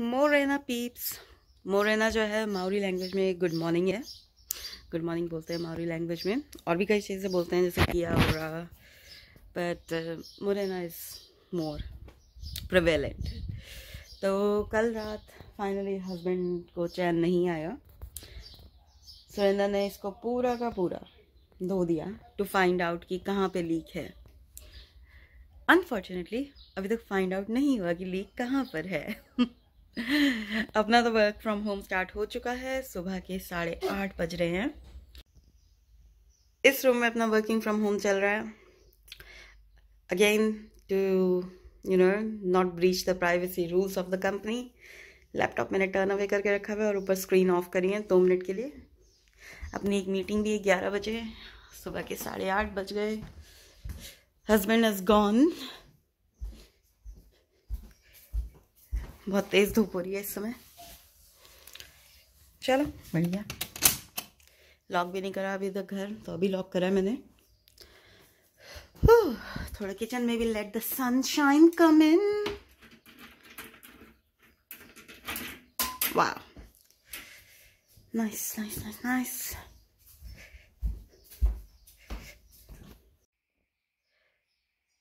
Morena peeps मोरेना जो है मावरी लैंग्वेज में गुड मॉर्निंग है गुड मॉर्निंग बोलते हैं मावरी लैंग्वेज में और भी कई चीज़ें बोलते हैं जैसे किया और बट मोरेना इज़ मोर प्रवेलेंट तो कल रात फाइनली हस्बैंड को चैन नहीं आया सुरेंद्र ने इसको पूरा का पूरा धो दिया टू फाइंड आउट कि कहाँ पे लीक है अनफॉर्चुनेटली अभी तक फाइंड आउट नहीं हुआ कि लीक कहाँ पर है अपना तो वर्क फ्रॉम होम स्टार्ट हो चुका है सुबह के साढ़े आठ बज रहे हैं इस रूम में अपना वर्किंग फ्रॉम होम चल रहा है again to you know not breach the privacy rules of the company laptop मैंने टर्न अवे करके रखा हुआ है और ऊपर स्क्रीन ऑफ करी है दो मिनट के लिए अपनी एक मीटिंग भी है ग्यारह बजे सुबह के साढ़े आठ बज गए हस्बैंड इज़ गॉन बहुत तेज़ धूप हो रही है इस समय चलो बढ़िया लॉक भी नहीं करा अभी तक घर तो अभी लॉक करा मैंने थोड़ा किचन में भी let the shine come in वाह नाइस नाइस नाइस नाइस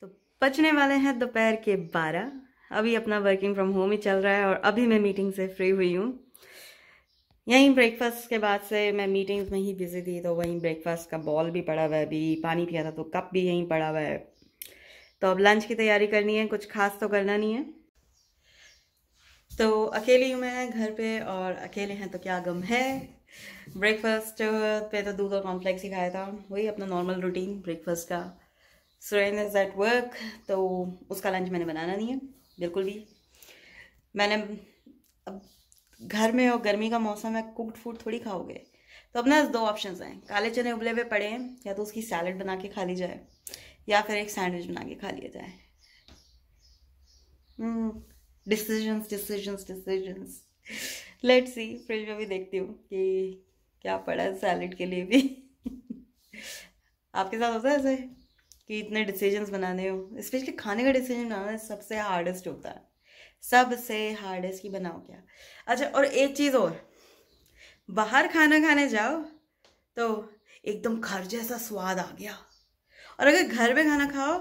तो बचने वाले हैं दोपहर के बारह अभी अपना वर्किंग फ्रॉम होम ही चल रहा है और अभी मैं मीटिंग से फ्री हुई हूँ यहीं ब्रेकफास्ट के बाद से मैं मीटिंग्स में ही बिजी थी तो वहीं ब्रेकफास्ट का बॉल भी पड़ा हुआ है अभी पानी पिया था तो कप भी यहीं पड़ा हुआ है तो अब लंच की तैयारी करनी है कुछ खास तो करना नहीं है तो अकेली हूँ मैं घर पे और अकेले हैं तो क्या गम है ब्रेकफास्ट पे तो दूध और कॉम्प्लेक्स ही खाया था वही अपना नॉर्मल रूटीन ब्रेकफास्ट का सुरेंद्र इज़ एट वर्क तो उसका लंच मैंने बनाना नहीं है बिल्कुल भी मैंने अब घर में और गर्मी का मौसम है कुकड फूड थोड़ी खाओगे तो अब ना दो ऑप्शन हैं काले चने उबले हुए पड़े हैं या तो उसकी सैलड बना के खा ली जाए या फिर एक सैंडविच बना के खा लिया जाए decisions decisions decisions let's see fridge में भी देखती हूँ कि क्या पड़ा है सैलड के लिए भी आपके साथ होता है ऐसे कि इतने डिसीजंस बनाने हो स्पेशली खाने का डिसीजन बनाना सबसे हार्डेस्ट होता है सबसे हार्डेस्ट कि बनाओ क्या अच्छा और एक चीज़ और बाहर खाना खाने जाओ तो एकदम घर जैसा स्वाद आ गया और अगर घर में खाना खाओ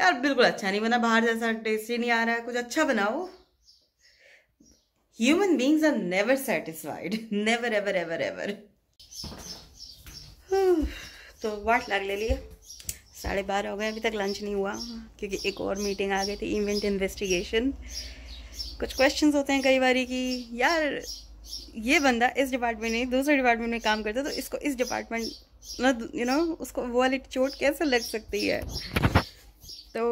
यार बिल्कुल अच्छा नहीं बना बाहर जैसा टेस्टी नहीं आ रहा है कुछ अच्छा बनाओ human beings are never satisfied never ever ever ever तो वाट ले लिया साढ़े बारह हो गए अभी तक लंच नहीं हुआ क्योंकि एक और मीटिंग आ गई थी इवेंट इन्वेस्टिगेशन कुछ क्वेश्चंस होते हैं कई बारी कि यार ये बंदा इस डिपार्टमेंट में दूसरे डिपार्टमेंट में काम करता है तो इसको इस डिपार्टमेंट यू नो उसको वो वाली चोट कैसे लग सकती है तो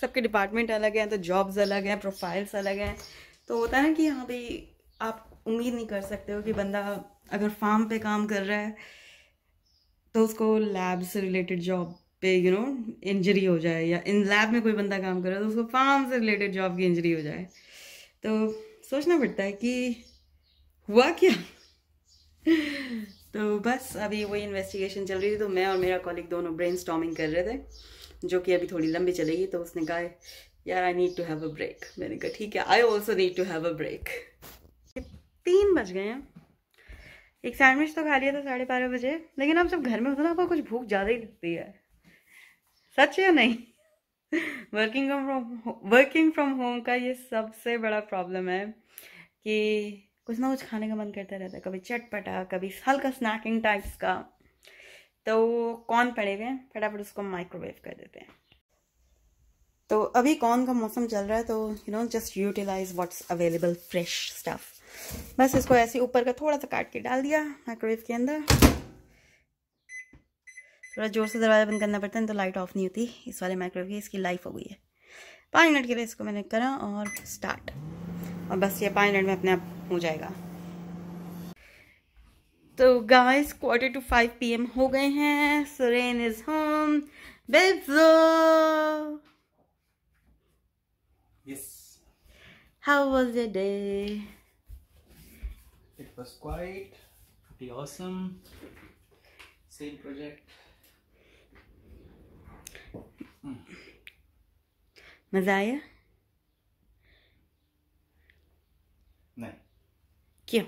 सबके डिपार्टमेंट अलग हैं तो जॉब्स अलग हैं प्रोफाइल्स अलग हैं तो होता है ना कि हाँ भाई आप उम्मीद नहीं कर सकते हो कि बंदा अगर फार्म पे काम कर रहा है तो उसको लैब से रिलेटेड जॉब पे यू नो इंजरी हो जाए या इन लैब में कोई बंदा काम कर रहा है तो उसको फार्म से रिलेटेड जॉब की इंजरी हो जाए तो सोचना पड़ता है कि हुआ क्या तो बस अभी वही इन्वेस्टिगेशन चल रही थी तो मैं और मेरा कॉलिक दोनों ब्रेन कर रहे थे जो कि अभी थोड़ी लंबी चलेगी तो उसने कहा यार I need to have a break मैंने कहा ठीक है I also need to have a break तीन बज गए हैं एक सैंडविच तो खा लिया था साढ़े बारह बजे लेकिन आप जब घर में होते ना आपको कुछ भूख ज़्यादा ही लगती है सच या नहीं working from working from home का ये सबसे बड़ा प्रॉब्लम है कि कुछ ना कुछ खाने का मन करता रहता है कभी चटपटा कभी हल्का स्नैकिंग टाइप्स का तो कौन पड़े हुए हैं फटाफट उसको माइक्रोवेव कर देते हैं तो अभी कौन का मौसम चल रहा है तो you know just utilise what's available fresh stuff बस इसको ऐसे ऊपर का थोड़ा सा काट के डाल दिया माइक्रोवेव के अंदर थोड़ा जोर से दरवाज़ा बंद करना पड़ता है तो लाइट ऑफ नहीं होती इस वाले माइक्रोवेव की इसकी लाइफ हो गई है पाँच मिनट के लिए इसको मैंने करा और स्टार्ट और बस ये पाँच मिनट में अपने आप हो जाएगा तो guys quarter to five P M हो गए हैं सुरेन इज होम बेब्जो yes how was your day was quite pretty awesome. Same project. Mazaya? No. Why?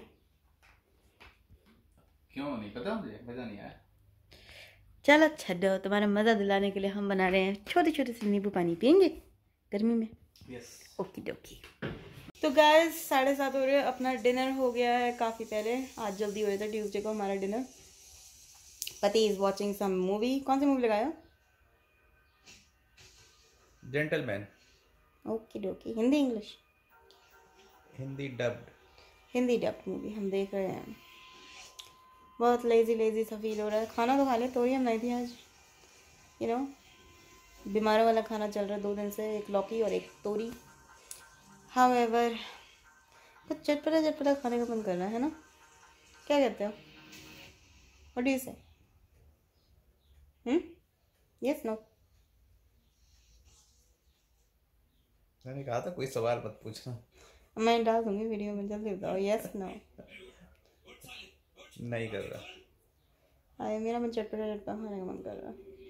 Why? I don't know. I don't know. चलो छो तुम्हारा मजा दिलाने के लिए हम बना रहे हैं छोटे छोटे से नींबू पानी पियेंगे गर्मी में यस ओके डोकी तो गाय साढ़े सात हो रहे अपना डिनर हो गया है काफ़ी पहले आज जल्दी हो रहा था ट्यूसडे को हमारा डिनर पति इज़ वॉचिंग सम मूवी कौन सी मूवी लगाया gentleman okay okay Hindi English Hindi dubbed Hindi dubbed movie हम देख रहे हैं बहुत लेजी लेजी सा फील हो रहा है खाना तो खा ले तो हम नहीं थी आज यू नो बीमारों वाला खाना चल रहा है दो दिन से एक लौकी और एक तोरी एवर बस चटपटा चटपटा खाने का मन कर रहा है ना क्या कहते हो what you say yes no मैंने कहा था कोई सवाल मत पूछना मैं डाल दूंगी वीडियो में जल्दी बताओ यस नो नहीं कर रहा आए मेरा मन चटपटा चटपटा खाने का मन कर रहा है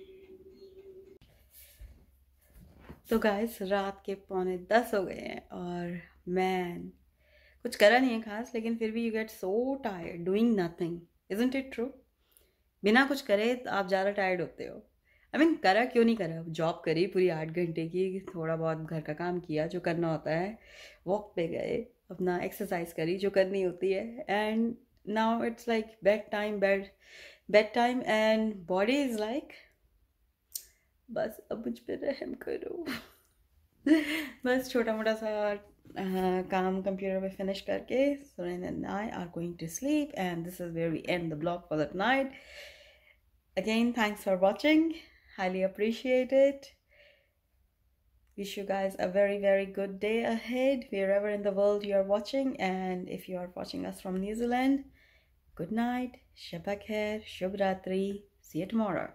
तो गाइस रात के पौने दस हो गए हैं और मैन कुछ करा नहीं है खास लेकिन फिर भी you get so tired doing nothing isn't it true बिना कुछ करे तो आप ज़्यादा टायर्ड होते हो आई I मीन mean, करा क्यों नहीं करा जॉब करी पूरी आठ घंटे की थोड़ा बहुत घर का काम किया जो करना होता है वॉक पे गए अपना एक्सरसाइज करी जो करनी होती है and now it's like bed time bed bed time and body is like बस अब मुझ पर रहम करो बस छोटा मोटा सा uh, काम कंप्यूटर पे फिनिश करके Suren and I are going to sleep and this is where we end the blog for that night again thanks for watching highly appreciate it wish you guys a very very good day ahead wherever in the world you are watching and if you are watching us from new zealand good night shabakher shubh see you tomorrow